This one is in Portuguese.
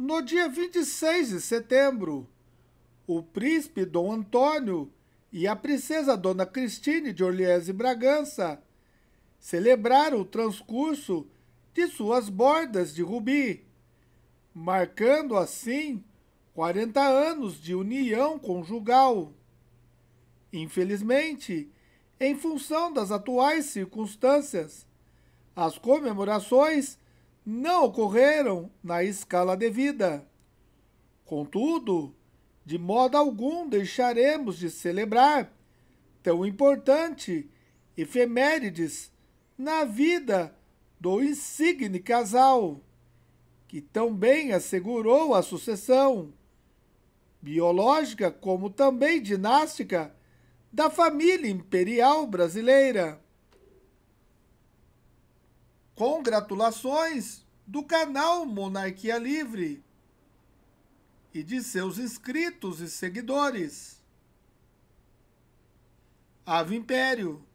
No dia 26 de setembro, o príncipe Dom Antônio e a princesa Dona Cristine de Orleans e Bragança celebraram o transcurso de suas bordas de rubi, marcando assim 40 anos de união conjugal. Infelizmente, em função das atuais circunstâncias, as comemorações não ocorreram na escala devida. Contudo, de modo algum deixaremos de celebrar tão importante efemérides na vida do insigne casal, que tão bem assegurou a sucessão, biológica como também dinástica, da família imperial brasileira. Congratulações do canal Monarquia Livre e de seus inscritos e seguidores. Ave Império